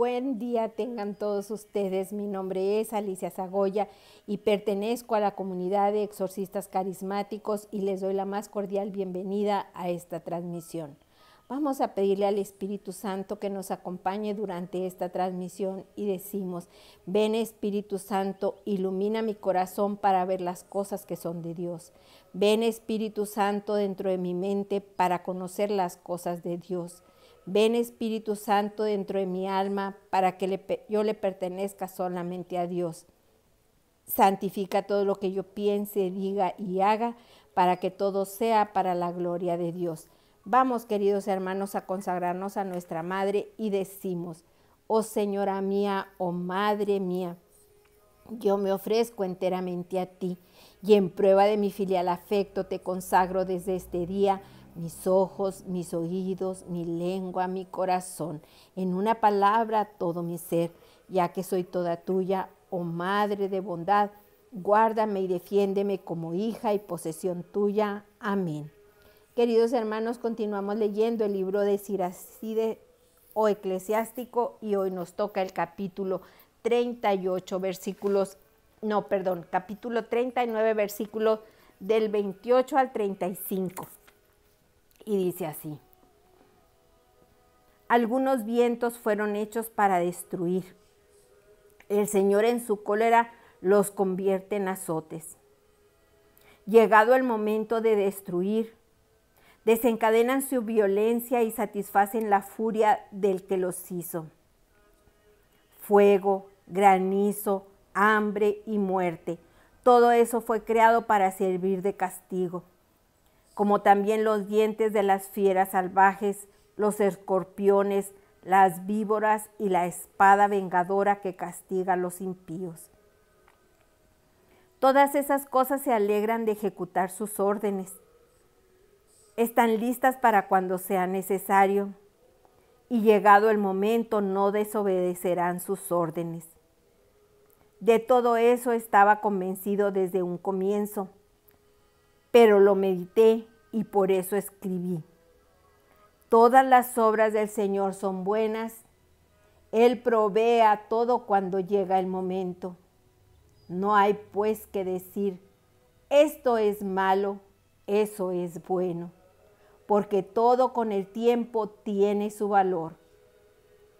Buen día tengan todos ustedes. Mi nombre es Alicia Zagoya y pertenezco a la comunidad de exorcistas carismáticos y les doy la más cordial bienvenida a esta transmisión. Vamos a pedirle al Espíritu Santo que nos acompañe durante esta transmisión y decimos, ven Espíritu Santo, ilumina mi corazón para ver las cosas que son de Dios. Ven Espíritu Santo dentro de mi mente para conocer las cosas de Dios. Ven Espíritu Santo dentro de mi alma para que yo le pertenezca solamente a Dios. Santifica todo lo que yo piense, diga y haga para que todo sea para la gloria de Dios. Vamos, queridos hermanos, a consagrarnos a nuestra Madre y decimos, oh Señora mía, oh Madre mía, yo me ofrezco enteramente a ti y en prueba de mi filial afecto te consagro desde este día mis ojos, mis oídos, mi lengua, mi corazón, en una palabra todo mi ser, ya que soy toda tuya, oh Madre de bondad, guárdame y defiéndeme como hija y posesión tuya. Amén. Queridos hermanos, continuamos leyendo el libro de Siracide o Eclesiástico y hoy nos toca el capítulo 38, versículos, no, perdón, capítulo 39, versículos del 28 al 35. Y dice así, algunos vientos fueron hechos para destruir. El Señor en su cólera los convierte en azotes. Llegado el momento de destruir, desencadenan su violencia y satisfacen la furia del que los hizo. Fuego, granizo, hambre y muerte, todo eso fue creado para servir de castigo como también los dientes de las fieras salvajes, los escorpiones, las víboras y la espada vengadora que castiga a los impíos. Todas esas cosas se alegran de ejecutar sus órdenes. Están listas para cuando sea necesario y llegado el momento no desobedecerán sus órdenes. De todo eso estaba convencido desde un comienzo, pero lo medité y por eso escribí. Todas las obras del Señor son buenas. Él provee a todo cuando llega el momento. No hay pues que decir, esto es malo, eso es bueno, porque todo con el tiempo tiene su valor.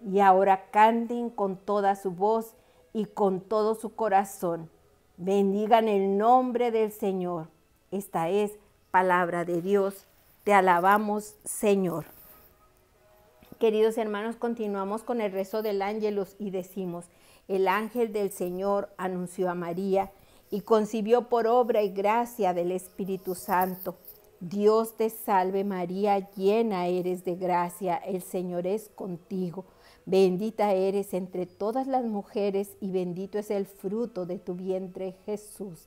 Y ahora canten con toda su voz y con todo su corazón. Bendigan el nombre del Señor. Esta es palabra de Dios. Te alabamos, Señor. Queridos hermanos, continuamos con el rezo del ángelus y decimos, el ángel del Señor anunció a María y concibió por obra y gracia del Espíritu Santo. Dios te salve María, llena eres de gracia, el Señor es contigo. Bendita eres entre todas las mujeres y bendito es el fruto de tu vientre Jesús.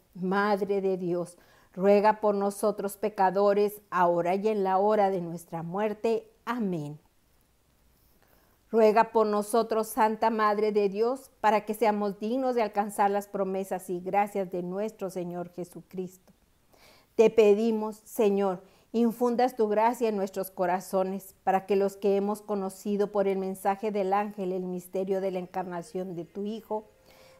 Madre de Dios, ruega por nosotros pecadores, ahora y en la hora de nuestra muerte. Amén. Ruega por nosotros, Santa Madre de Dios, para que seamos dignos de alcanzar las promesas y gracias de nuestro Señor Jesucristo. Te pedimos, Señor, infundas tu gracia en nuestros corazones, para que los que hemos conocido por el mensaje del ángel el misterio de la encarnación de tu Hijo,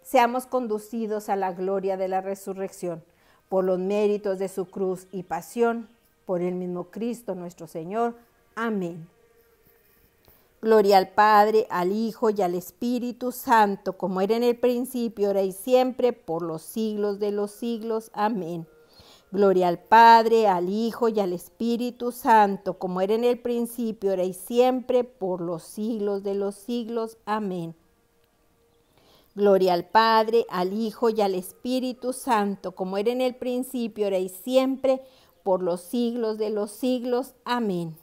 seamos conducidos a la gloria de la resurrección, por los méritos de su cruz y pasión, por el mismo Cristo nuestro Señor. Amén. Gloria al Padre, al Hijo y al Espíritu Santo, como era en el principio, ahora y siempre, por los siglos de los siglos. Amén. Gloria al Padre, al Hijo y al Espíritu Santo, como era en el principio, ahora y siempre, por los siglos de los siglos. Amén. Gloria al Padre, al Hijo y al Espíritu Santo, como era en el principio, era y siempre, por los siglos de los siglos. Amén.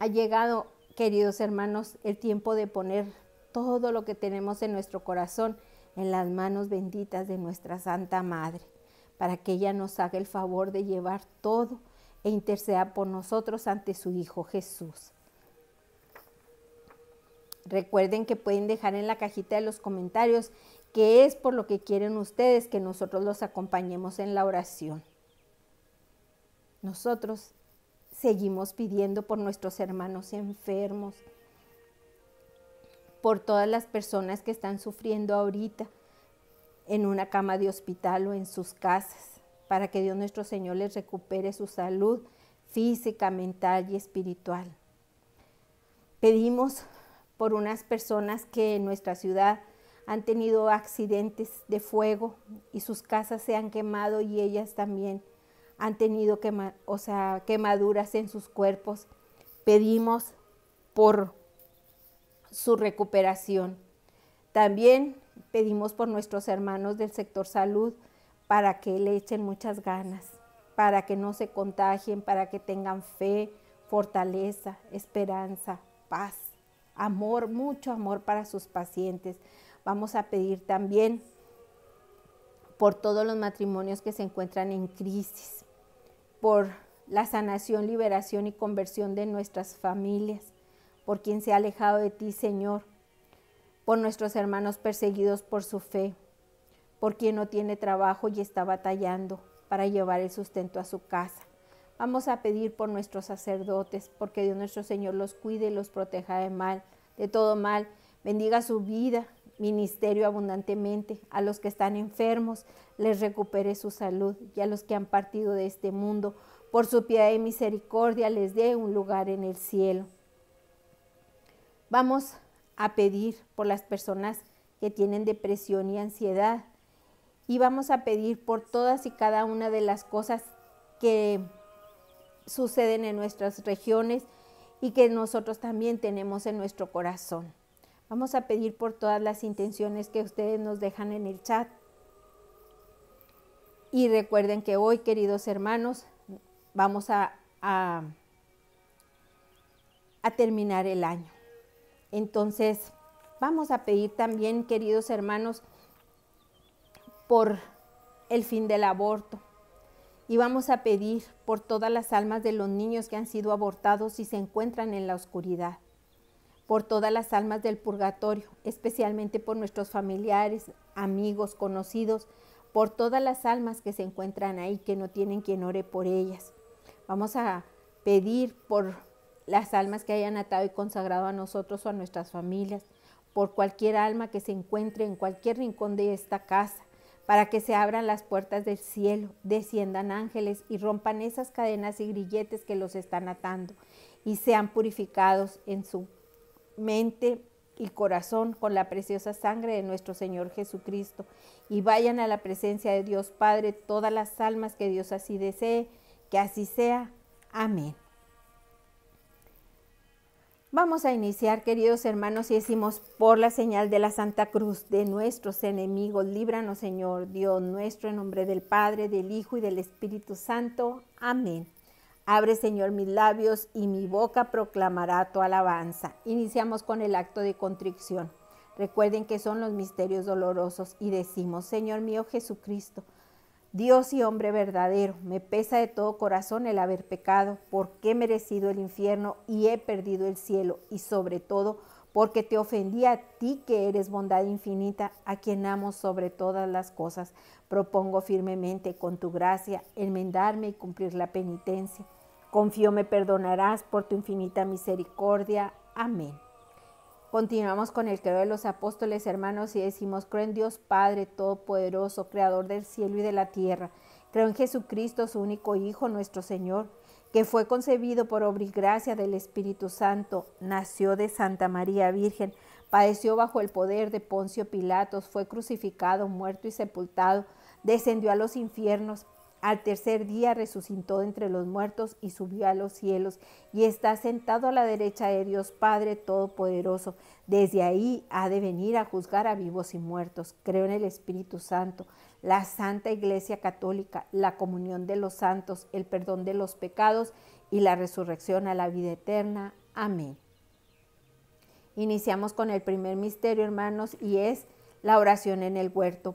Ha llegado, queridos hermanos, el tiempo de poner todo lo que tenemos en nuestro corazón en las manos benditas de nuestra Santa Madre, para que ella nos haga el favor de llevar todo e interceda por nosotros ante su Hijo Jesús. Recuerden que pueden dejar en la cajita de los comentarios qué es por lo que quieren ustedes que nosotros los acompañemos en la oración. Nosotros seguimos pidiendo por nuestros hermanos enfermos, por todas las personas que están sufriendo ahorita en una cama de hospital o en sus casas, para que Dios nuestro Señor les recupere su salud física, mental y espiritual. Pedimos por unas personas que en nuestra ciudad han tenido accidentes de fuego y sus casas se han quemado y ellas también han tenido quemaduras en sus cuerpos. Pedimos por su recuperación. También pedimos por nuestros hermanos del sector salud para que le echen muchas ganas, para que no se contagien, para que tengan fe, fortaleza, esperanza, paz amor, mucho amor para sus pacientes. Vamos a pedir también por todos los matrimonios que se encuentran en crisis, por la sanación, liberación y conversión de nuestras familias, por quien se ha alejado de ti, Señor, por nuestros hermanos perseguidos por su fe, por quien no tiene trabajo y está batallando para llevar el sustento a su casa, Vamos a pedir por nuestros sacerdotes, porque Dios nuestro Señor los cuide y los proteja de mal, de todo mal. Bendiga su vida, ministerio abundantemente, a los que están enfermos, les recupere su salud y a los que han partido de este mundo, por su piedad y misericordia, les dé un lugar en el cielo. Vamos a pedir por las personas que tienen depresión y ansiedad y vamos a pedir por todas y cada una de las cosas que suceden en nuestras regiones y que nosotros también tenemos en nuestro corazón. Vamos a pedir por todas las intenciones que ustedes nos dejan en el chat. Y recuerden que hoy, queridos hermanos, vamos a, a, terminar el año. Entonces, vamos a pedir también, queridos hermanos, por el fin del aborto, y vamos a pedir por todas las almas de los niños que han sido abortados y se encuentran en la oscuridad, por todas las almas del purgatorio, especialmente por nuestros familiares, amigos, conocidos, por todas las almas que se encuentran ahí, que no tienen quien ore por ellas. Vamos a pedir por las almas que hayan atado y consagrado a nosotros o a nuestras familias, por cualquier alma que se encuentre en cualquier rincón de esta casa para que se abran las puertas del cielo, desciendan ángeles y rompan esas cadenas y grilletes que los están atando y sean purificados en su mente y corazón con la preciosa sangre de nuestro Señor Jesucristo y vayan a la presencia de Dios Padre todas las almas que Dios así desee, que así sea. Amén. Vamos a iniciar, queridos hermanos, y decimos, por la señal de la Santa Cruz de nuestros enemigos, líbranos, Señor Dios nuestro, en nombre del Padre, del Hijo y del Espíritu Santo. Amén. Abre, Señor, mis labios y mi boca proclamará tu alabanza. Iniciamos con el acto de contrición. Recuerden que son los misterios dolorosos y decimos, Señor mío Jesucristo, Dios y hombre verdadero, me pesa de todo corazón el haber pecado, porque he merecido el infierno y he perdido el cielo, y sobre todo porque te ofendí a ti que eres bondad infinita, a quien amo sobre todas las cosas. Propongo firmemente con tu gracia enmendarme y cumplir la penitencia. Confío me perdonarás por tu infinita misericordia. Amén. Continuamos con el creo de los apóstoles hermanos y decimos, creo en Dios Padre Todopoderoso, Creador del cielo y de la tierra. Creo en Jesucristo, su único Hijo, nuestro Señor, que fue concebido por obra y gracia del Espíritu Santo, nació de Santa María Virgen, padeció bajo el poder de Poncio Pilatos, fue crucificado, muerto y sepultado, descendió a los infiernos al tercer día resucitó entre los muertos y subió a los cielos y está sentado a la derecha de Dios Padre Todopoderoso. Desde ahí ha de venir a juzgar a vivos y muertos. Creo en el Espíritu Santo, la Santa Iglesia Católica, la comunión de los santos, el perdón de los pecados y la resurrección a la vida eterna. Amén. Iniciamos con el primer misterio, hermanos, y es la oración en el huerto.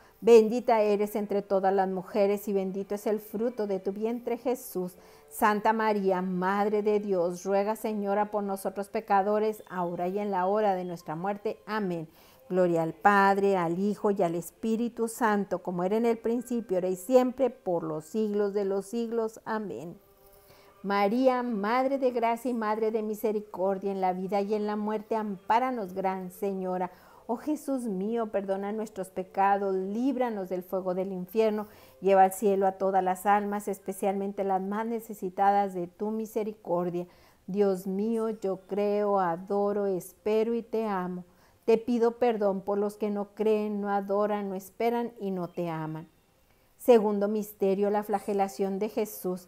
Bendita eres entre todas las mujeres y bendito es el fruto de tu vientre Jesús. Santa María, Madre de Dios, ruega Señora por nosotros pecadores, ahora y en la hora de nuestra muerte. Amén. Gloria al Padre, al Hijo y al Espíritu Santo, como era en el principio, ahora y siempre, por los siglos de los siglos. Amén. María, Madre de Gracia y Madre de Misericordia, en la vida y en la muerte, ampáranos, Gran Señora. Oh Jesús mío, perdona nuestros pecados, líbranos del fuego del infierno, lleva al cielo a todas las almas, especialmente las más necesitadas de tu misericordia. Dios mío, yo creo, adoro, espero y te amo. Te pido perdón por los que no creen, no adoran, no esperan y no te aman. Segundo misterio, la flagelación de Jesús.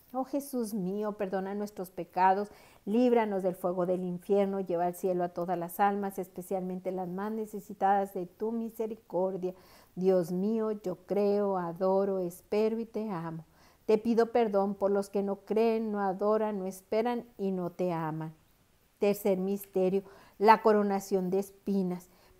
Oh Jesús mío, perdona nuestros pecados, líbranos del fuego del infierno, lleva al cielo a todas las almas, especialmente las más necesitadas de tu misericordia. Dios mío, yo creo, adoro, espero y te amo. Te pido perdón por los que no creen, no adoran, no esperan y no te aman. Tercer misterio, la coronación de espinas.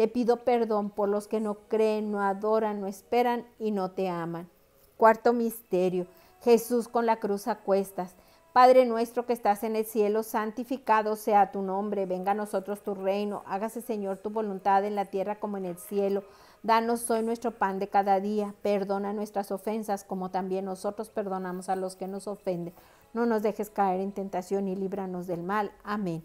Te pido perdón por los que no creen, no adoran, no esperan y no te aman. Cuarto misterio, Jesús con la cruz a cuestas. Padre nuestro que estás en el cielo, santificado sea tu nombre, venga a nosotros tu reino, hágase Señor tu voluntad en la tierra como en el cielo. Danos hoy nuestro pan de cada día, perdona nuestras ofensas como también nosotros perdonamos a los que nos ofenden. No nos dejes caer en tentación y líbranos del mal. Amén.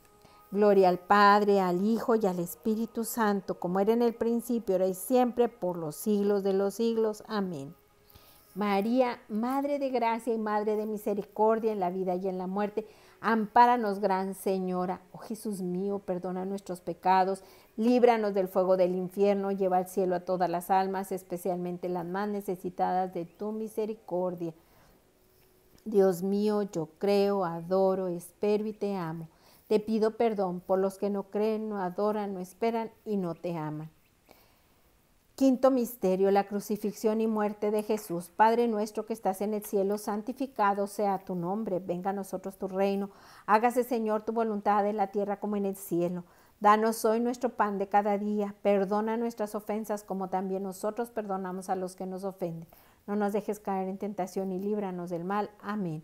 Gloria al Padre, al Hijo y al Espíritu Santo, como era en el principio, ahora y siempre, por los siglos de los siglos. Amén. María, Madre de Gracia y Madre de Misericordia en la vida y en la muerte, ampáranos, Gran Señora. Oh Jesús mío, perdona nuestros pecados, líbranos del fuego del infierno, lleva al cielo a todas las almas, especialmente las más necesitadas de tu misericordia. Dios mío, yo creo, adoro, espero y te amo. Te pido perdón por los que no creen, no adoran, no esperan y no te aman. Quinto misterio, la crucifixión y muerte de Jesús. Padre nuestro que estás en el cielo, santificado sea tu nombre, venga a nosotros tu reino, hágase Señor tu voluntad en la tierra como en el cielo. Danos hoy nuestro pan de cada día, perdona nuestras ofensas como también nosotros perdonamos a los que nos ofenden. No nos dejes caer en tentación y líbranos del mal. Amén.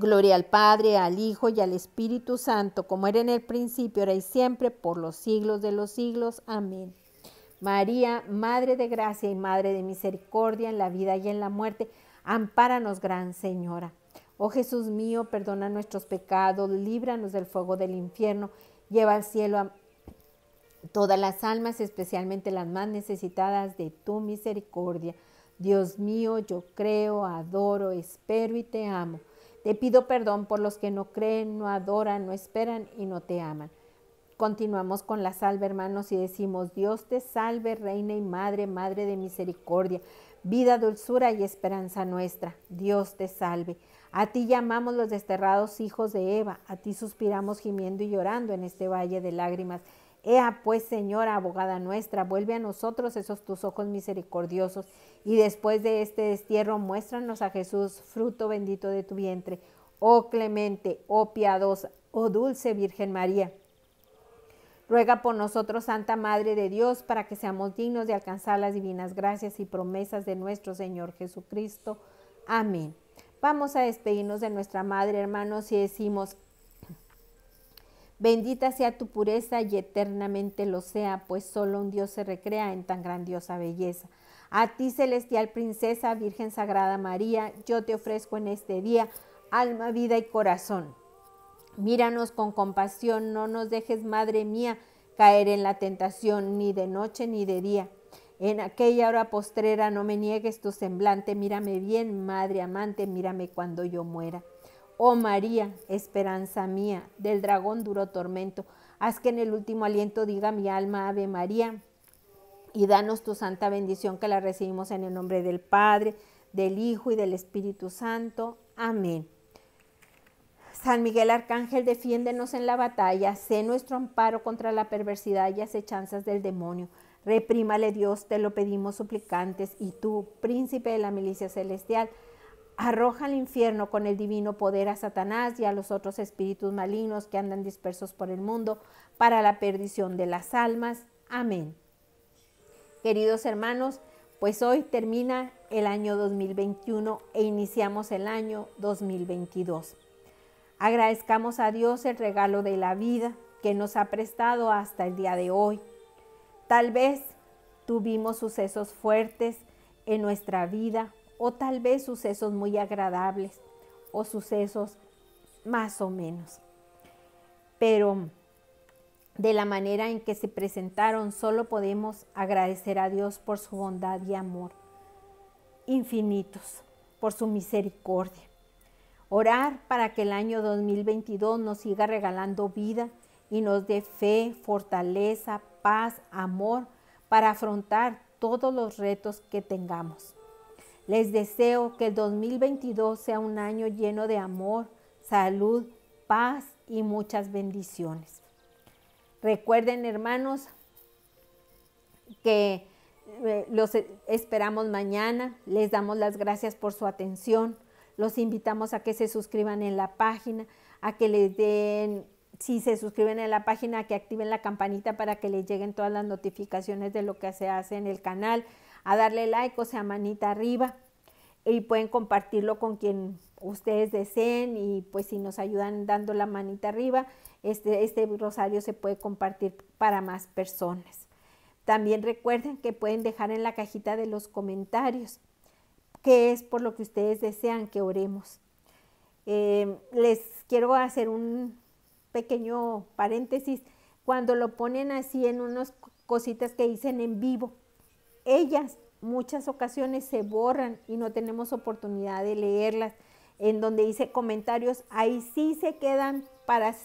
Gloria al Padre, al Hijo y al Espíritu Santo, como era en el principio, era y siempre, por los siglos de los siglos. Amén. María, Madre de Gracia y Madre de Misericordia en la vida y en la muerte, ampáranos, Gran Señora. Oh Jesús mío, perdona nuestros pecados, líbranos del fuego del infierno, lleva al cielo a todas las almas, especialmente las más necesitadas de tu misericordia. Dios mío, yo creo, adoro, espero y te amo. Te pido perdón por los que no creen, no adoran, no esperan y no te aman. Continuamos con la salve, hermanos, y decimos, Dios te salve, Reina y Madre, Madre de Misericordia, vida, dulzura y esperanza nuestra. Dios te salve. A ti llamamos los desterrados hijos de Eva, a ti suspiramos gimiendo y llorando en este valle de lágrimas. Ea pues, Señora, abogada nuestra, vuelve a nosotros esos tus ojos misericordiosos y después de este destierro muéstranos a Jesús, fruto bendito de tu vientre. Oh clemente, oh piadosa, oh dulce Virgen María. Ruega por nosotros, Santa Madre de Dios, para que seamos dignos de alcanzar las divinas gracias y promesas de nuestro Señor Jesucristo. Amén. Vamos a despedirnos de nuestra Madre, hermanos, y decimos, Bendita sea tu pureza y eternamente lo sea, pues solo un Dios se recrea en tan grandiosa belleza. A ti, celestial princesa, Virgen Sagrada María, yo te ofrezco en este día alma, vida y corazón. Míranos con compasión, no nos dejes, Madre mía, caer en la tentación, ni de noche ni de día. En aquella hora postrera no me niegues tu semblante, mírame bien, Madre amante, mírame cuando yo muera. Oh María, esperanza mía, del dragón duro tormento, haz que en el último aliento diga mi alma Ave María, y danos tu santa bendición que la recibimos en el nombre del Padre, del Hijo y del Espíritu Santo. Amén. San Miguel Arcángel, defiéndenos en la batalla, sé nuestro amparo contra la perversidad y acechanzas del demonio. Reprímale Dios, te lo pedimos suplicantes, y tú, príncipe de la milicia celestial, arroja al infierno con el divino poder a Satanás y a los otros espíritus malignos que andan dispersos por el mundo para la perdición de las almas. Amén. Queridos hermanos, pues hoy termina el año 2021 e iniciamos el año 2022. Agradezcamos a Dios el regalo de la vida que nos ha prestado hasta el día de hoy. Tal vez tuvimos sucesos fuertes en nuestra vida o tal vez sucesos muy agradables o sucesos más o menos. Pero de la manera en que se presentaron, solo podemos agradecer a Dios por su bondad y amor infinitos, por su misericordia. Orar para que el año 2022 nos siga regalando vida y nos dé fe, fortaleza, paz, amor para afrontar todos los retos que tengamos. Les deseo que el 2022 sea un año lleno de amor, salud, paz y muchas bendiciones. Recuerden, hermanos, que eh, los e, esperamos mañana. Les damos las gracias por su atención. Los invitamos a que se suscriban en la página, a que les den, si se suscriben en la página, a que activen la campanita para que les lleguen todas las notificaciones de lo que se hace en el canal, a darle like, o sea, manita arriba. Y pueden compartirlo con quien ustedes deseen y pues si nos ayudan dando la manita arriba, este, este rosario se puede compartir para más personas. También recuerden que pueden dejar en la cajita de los comentarios qué es por lo que ustedes desean que oremos. Eh, les quiero hacer un pequeño paréntesis. Cuando lo ponen así en unas cositas que dicen en vivo, ellas muchas ocasiones se borran y no tenemos oportunidad de leerlas. En donde dice comentarios, ahí sí se quedan para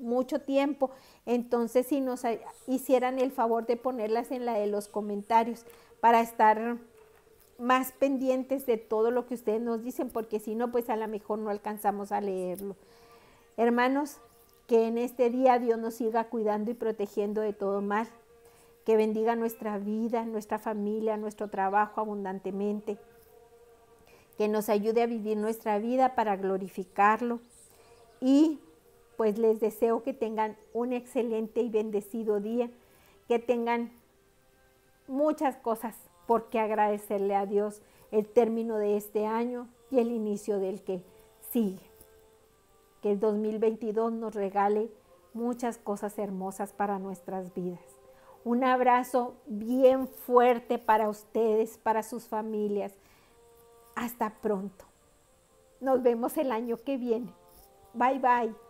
mucho tiempo. Entonces, si nos hicieran el favor de ponerlas en la de los comentarios para estar más pendientes de todo lo que ustedes nos dicen, porque si no, pues a lo mejor no alcanzamos a leerlo. Hermanos, que en este día Dios nos siga cuidando y protegiendo de todo mal que bendiga nuestra vida, nuestra familia, nuestro trabajo abundantemente, que nos ayude a vivir nuestra vida para glorificarlo. Y pues les deseo que tengan un excelente y bendecido día, que tengan muchas cosas por qué agradecerle a Dios el término de este año y el inicio del que sigue. Que el 2022 nos regale muchas cosas hermosas para nuestras vidas. Un abrazo bien fuerte para ustedes, para sus familias. Hasta pronto. Nos vemos el año que viene. Bye bye.